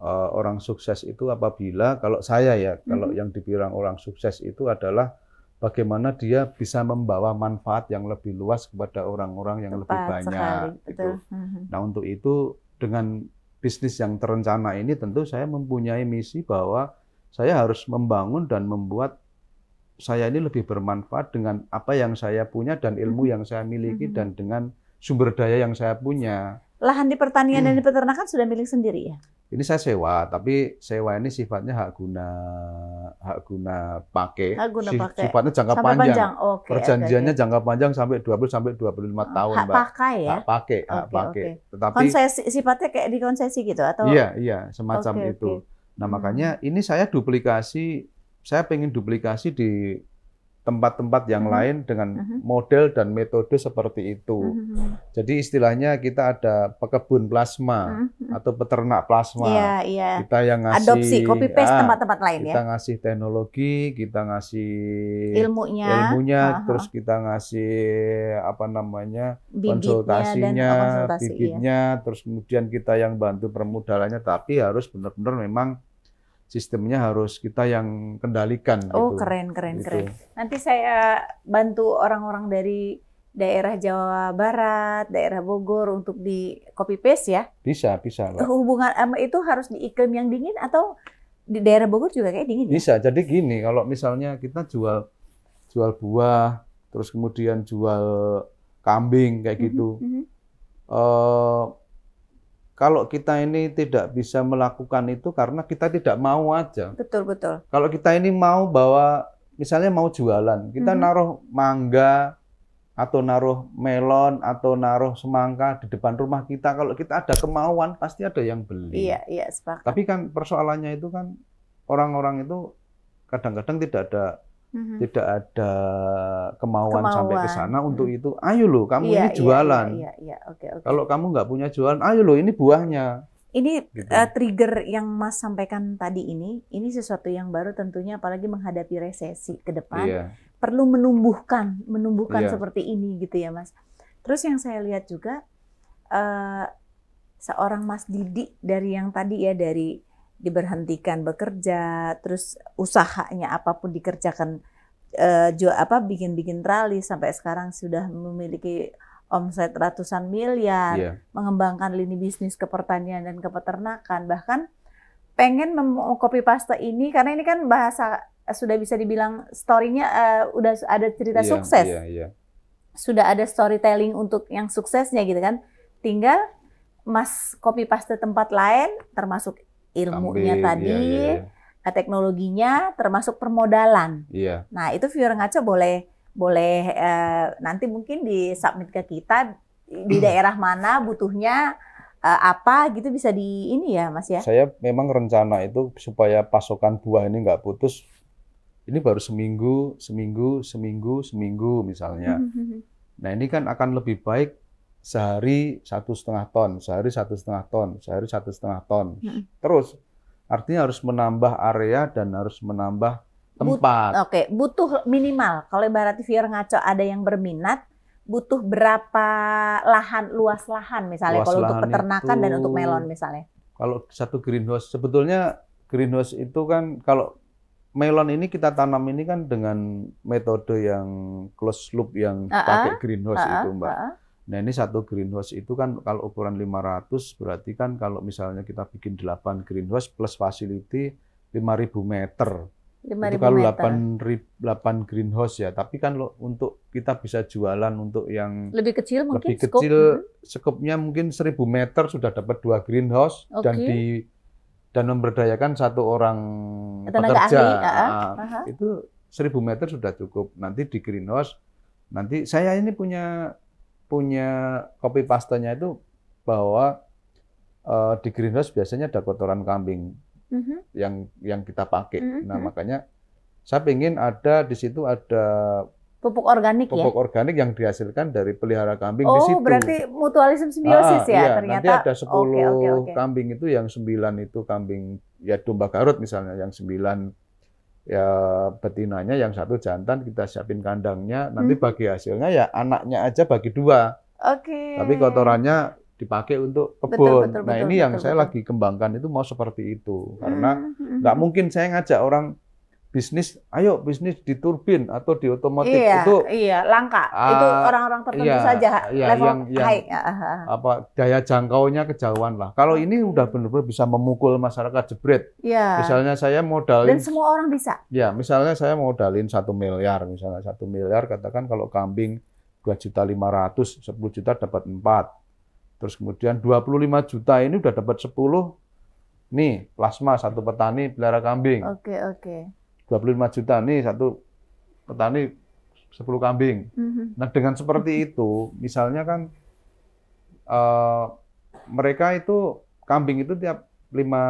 eh, orang sukses itu apabila kalau saya ya, mm -hmm. kalau mm-hmm. yang dibilang orang sukses itu adalah bagaimana dia bisa membawa manfaat yang lebih luas kepada orang-orang yang Tepat lebih banyak sekali, gitu. Mm-hmm. Nah, untuk itu dengan bisnis yang terencana ini tentu saya mempunyai misi bahwa saya harus membangun dan membuat saya ini lebih bermanfaat dengan apa yang saya punya dan ilmu mm-hmm. yang saya miliki hmm dan dengan sumber daya yang saya punya. Lahan di pertanian hmm. dan di mm. peternakan sudah milik sendiri ya? ini saya sewa, tapi sewa ini sifatnya hak guna hak guna pakai. Hak guna pakai. Sifatnya jangka sampai panjang. panjang. Okay, Perjanjiannya okay, jangka panjang sampai 20 sampai 25 tahun, hak Mbak. pakai ya. Hak pakai, okay, hak pakai. Okay. Tetapi konsesi sifatnya kayak di konsesi gitu atau Iya, iya, semacam okay, itu. Okay. Nah, makanya hmm. ini saya duplikasi saya pengen duplikasi di tempat-tempat yang uh-huh. lain dengan uh-huh. model dan metode seperti itu. Uh-huh. Jadi istilahnya kita ada pekebun plasma uh-huh. atau peternak plasma. Yeah, yeah. Kita yang ngasih adopsi copy paste ah, tempat-tempat lain kita ya. Kita ngasih teknologi, kita ngasih ilmunya, ilmunya uh-huh. terus kita ngasih apa namanya Bibitnya konsultasinya, konsultasi, iya. bibitnya, iya. terus kemudian kita yang bantu permodalannya tapi harus benar-benar memang sistemnya harus kita yang kendalikan. Oh gitu. keren keren gitu. keren. Nanti saya bantu orang-orang dari daerah Jawa Barat, daerah Bogor untuk di copy paste ya? Bisa, bisa. Pak. Eh, hubungan itu harus di iklim yang dingin atau di daerah Bogor juga kayak dingin? Ya? Bisa. Ya? Jadi gini, kalau misalnya kita jual jual buah, terus kemudian jual kambing kayak mhm, gitu. Mm -hmm kalau kita ini tidak bisa melakukan itu karena kita tidak mau aja. Betul betul. Kalau kita ini mau bawa misalnya mau jualan, kita mm -hmm. naruh mangga atau naruh melon atau naruh semangka di depan rumah kita kalau kita ada kemauan pasti ada yang beli. Iya, iya sepakat. Tapi kan persoalannya itu kan orang-orang itu kadang-kadang tidak ada hmm Tidak ada kemauan, kemauan. sampai ke sana untuk mm-hmm. itu. Ayo loh, kamu yeah, ini iya, jualan. yeah, yeah. Iya. Okay, okay. Kalau kamu nggak punya jualan, ayo loh, ini buahnya. Ini gitu. uh, trigger yang Mas sampaikan tadi ini, ini sesuatu yang baru tentunya, apalagi menghadapi resesi ke depan, yeah. perlu menumbuhkan, menumbuhkan yeah. seperti ini gitu ya, Mas. Terus yang saya lihat juga uh, seorang Mas Didi dari yang tadi ya dari diberhentikan bekerja, terus usahanya apapun dikerjakan uh, jual apa bikin-bikin rally sampai sekarang sudah memiliki omset ratusan miliar, yeah. mengembangkan lini bisnis ke pertanian dan ke peternakan, bahkan pengen kopi paste ini karena ini kan bahasa sudah bisa dibilang story-nya uh, udah ada cerita yeah, sukses. Yeah, yeah. Sudah ada storytelling untuk yang suksesnya gitu kan. Tinggal Mas kopi paste tempat lain termasuk ilmunya Kambing, tadi, iya, iya. iya. Nah, teknologinya, termasuk permodalan. Iya. Nah itu viewer ngaco boleh boleh eh, nanti mungkin di submit ke kita di daerah mana butuhnya uh, apa gitu bisa di ini ya Mas ya. Saya memang rencana itu supaya pasokan buah ini nggak putus. Ini baru seminggu, seminggu, seminggu, seminggu misalnya. Hmm, hmm, hmm. Nah ini kan akan lebih baik sehari satu setengah ton, sehari satu setengah ton, sehari satu setengah ton. Hmm. Terus artinya harus menambah area dan harus menambah tempat. But, Oke, okay. butuh minimal. Kalau ibarat viewer ngaco ada yang berminat, butuh berapa lahan luas lahan misalnya luas kalau lahan untuk peternakan itu, dan untuk melon misalnya. Kalau satu greenhouse sebetulnya greenhouse itu kan kalau melon ini kita tanam ini kan dengan metode yang close loop yang uh -uh, pakai greenhouse uh -uh, itu, Mbak. Uh -uh Nah ini satu greenhouse itu kan kalau ukuran 500 berarti kan kalau misalnya kita bikin 8 greenhouse plus facility 5000 meter. 5000 itu kalau meter. 8, 8 greenhouse ya, tapi kan lo, untuk kita bisa jualan untuk yang lebih kecil mungkin lebih kecil skopnya mungkin 1000 meter sudah dapat dua greenhouse okay. dan di dan memberdayakan satu orang Tenaga pekerja. Ahli, uh, uh, uh, itu 1000 meter sudah cukup. Nanti di greenhouse nanti saya ini punya punya kopi pastanya itu bahwa uh, di greenhouse biasanya ada kotoran kambing mm -hmm. yang yang kita pakai. Mm -hmm. Nah makanya saya ingin ada di situ ada pupuk organik pupuk ya. Pupuk organik yang dihasilkan dari pelihara kambing oh, di situ. Oh, berarti mutualisme simbiosis ah, ya iya. ternyata. Nanti ada 10 okay, okay, okay. kambing itu yang 9 itu kambing ya domba Garut misalnya yang 9 ya betinanya yang satu jantan kita siapin kandangnya nanti hmm. bagi hasilnya ya anaknya aja bagi dua oke okay. tapi kotorannya dipakai untuk kebun. Betul, betul, nah betul, ini betul, yang betul, saya betul. lagi kembangkan itu mau seperti itu karena hmm, hmm, nggak mungkin saya ngajak orang bisnis, ayo bisnis di turbin atau di otomotif iya, itu iya langka. Uh, itu ah, orang-orang tertentu iya, saja iya, level yang, high. Yang, apa daya jangkaunya kejauhan lah. Kalau ini udah benar-benar bisa memukul masyarakat jebret. Iya. Misalnya saya modalin dan semua orang bisa. Ya, misalnya saya modalin satu miliar, misalnya satu miliar katakan kalau kambing dua juta lima ratus, sepuluh juta dapat empat. Terus kemudian dua puluh lima juta ini udah dapat sepuluh nih plasma satu petani pelihara kambing. Oke, oke. 25 juta nih satu petani 10 kambing. Mm -hmm. Nah, dengan seperti mm-hmm. itu, misalnya kan uh, mereka itu kambing itu tiap lima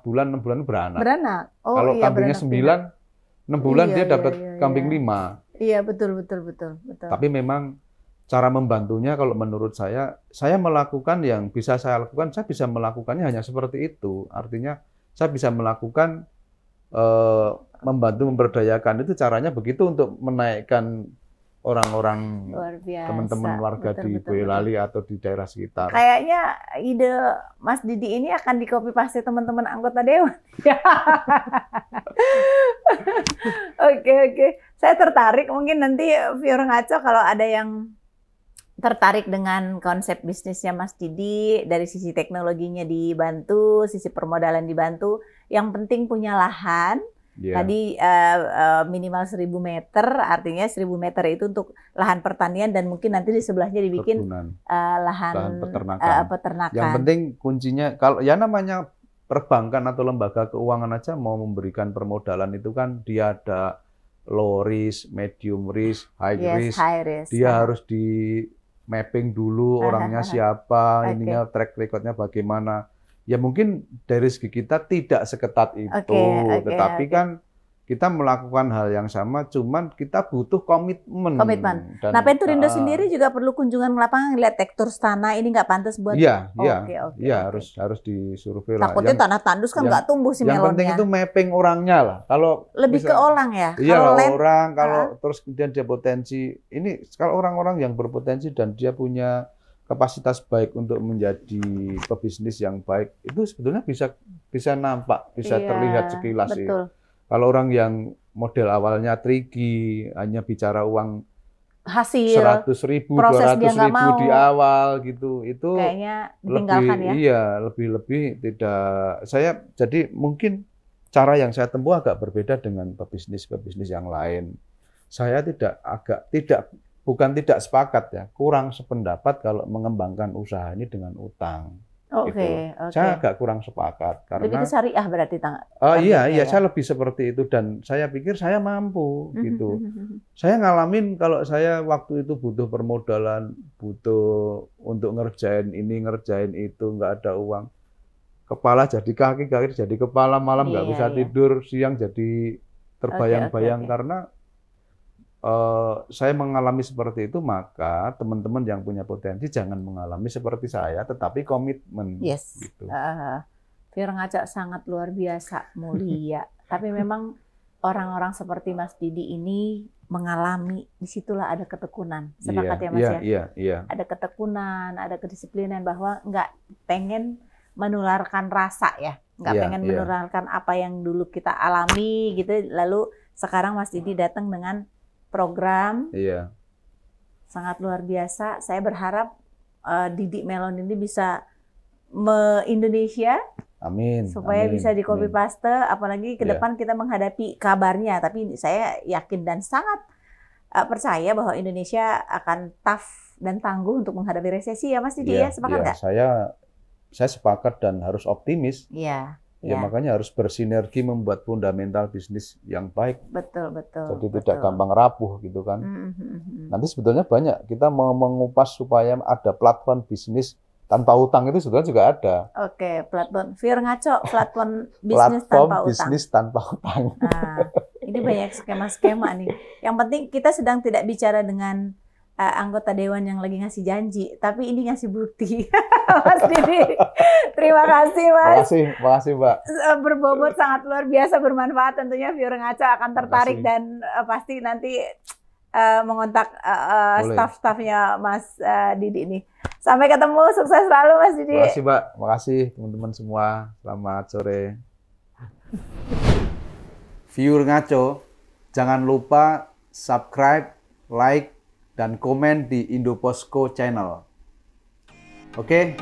bulan enam bulan beranak. Beranak. Oh, Kalau iya, kambingnya sembilan, enam bulan iya, dia iya, dapat iya, iya, kambing iya. lima. Iya betul betul betul betul. Tapi memang cara membantunya kalau menurut saya, saya melakukan yang bisa saya lakukan, saya bisa melakukannya hanya seperti itu. Artinya saya bisa melakukan eh, membantu memberdayakan itu caranya begitu untuk menaikkan orang-orang teman-teman warga betul, di betul, Boyolali betul. atau di daerah sekitar. Kayaknya ide Mas Didi ini akan dikopi pasti teman-teman anggota dewan. oke oke, saya tertarik mungkin nanti Fiora ngaco kalau ada yang tertarik dengan konsep bisnisnya Mas Didi dari sisi teknologinya dibantu, sisi permodalan dibantu. Yang penting punya lahan Yeah. Tadi uh, uh, minimal 1000 meter, artinya 1000 meter itu untuk lahan pertanian dan mungkin nanti di sebelahnya dibikin uh, lahan, lahan peternakan. Uh, peternakan. Yang penting kuncinya kalau ya namanya perbankan atau lembaga keuangan aja mau memberikan permodalan itu kan dia ada low risk, medium risk, high yes, risk. High risk. Dia uh. harus di mapping dulu orangnya uh -huh. siapa, okay. ininya track recordnya bagaimana ya mungkin dari segi kita tidak seketat itu, okay, okay, tetapi okay. kan kita melakukan hal yang sama, cuman kita butuh komitmen. Komitmen. Dan, nah, Penturindo uh, eh, sendiri juga perlu kunjungan ke lapangan lihat tekstur tanah ini nggak pantas buat. Iya, iya, iya harus harus disurvei lah. Takutnya yang, tanah tandus kan nggak tumbuh sih melonnya. Yang penting itu mapping orangnya lah. Kalau lebih misal, ke orang ya. Iya, kalau land, orang kalau uh, terus kemudian dia potensi ini kalau orang-orang yang berpotensi dan dia punya kapasitas baik untuk menjadi pebisnis yang baik itu sebetulnya bisa bisa nampak, bisa iya, terlihat sekilas betul. sih. Kalau orang yang model awalnya tricky, hanya bicara uang hasil seratus ribu, dua ratus ribu mau. di awal gitu, itu kayaknya lebih ya. iya lebih lebih tidak. Saya jadi mungkin cara yang saya tempuh agak berbeda dengan pebisnis pebisnis yang lain. Saya tidak agak tidak bukan tidak sepakat ya, kurang sependapat kalau mengembangkan usaha ini dengan utang. Oke, okay, gitu. okay. Saya agak kurang sepakat karena lebih syariah berarti tang. Oh iya iya, ya? saya lebih seperti itu dan saya pikir saya mampu mhm, gitu. Mhm, mhm, saya ngalamin kalau saya waktu itu butuh permodalan, butuh untuk ngerjain ini ngerjain itu nggak ada uang. Kepala jadi kaki, kaki jadi kepala, malam nggak yeah, bisa yeah. tidur, siang jadi terbayang-bayang okay, okay, okay. karena Eh, saya mengalami seperti itu, maka teman-teman yang punya potensi jangan mengalami seperti saya, tetapi komitmen. Yes. Gitu. Uh, Fir ngajak sangat luar biasa, mulia. tapi memang orang-orang seperti Mas Didi ini mengalami disitulah ada ketekunan. Sepakat yeah, ya Mas yeah, ya? Yeah, yeah. Ada ketekunan, ada kedisiplinan bahwa nggak pengen menularkan rasa ya, nggak yeah, pengen yeah. menularkan apa yang dulu kita alami gitu. Lalu sekarang Mas Didi datang dengan program. Iya. Sangat luar biasa. Saya berharap uh, Didik Melon ini bisa me Indonesia. Amin. Supaya amin, bisa di copy paste, apalagi ke iya. depan yeah. kita menghadapi kabarnya. Tapi saya yakin dan sangat uh, percaya bahwa Indonesia akan tough dan tangguh untuk menghadapi resesi ya Mas Didi yeah, ya sepakat iya. nggak? Saya saya sepakat dan harus optimis. Iya. Ya, ya makanya harus bersinergi membuat fundamental bisnis yang baik. Betul betul. Jadi betul. tidak gampang rapuh gitu kan. Mm-hmm. Nanti sebetulnya banyak kita mau mengupas supaya ada platform bisnis tanpa utang itu sebetulnya juga ada. Oke, platform Fir ngaco platform bisnis platform tanpa bisnis utang. bisnis tanpa utang. Nah, ini banyak skema-skema nih. Yang penting kita sedang tidak bicara dengan uh, anggota dewan yang lagi ngasih janji, tapi ini ngasih bukti. Mas Didi, terima kasih Mas. Terima kasih, terima kasih Mbak. Eh, berbobot sangat luar biasa, bermanfaat tentunya viewer ngaco akan tertarik dan uh, pasti nanti uh, mengontak uh, uh, staff-staffnya Mas uh, Didi ini. Sampai ketemu, sukses selalu Mas Didi. Terima kasih Mbak, terima kasih teman-teman semua. Selamat sore. Viewer ngaco, jangan lupa subscribe, like, dan komen di Indo Channel. Oke.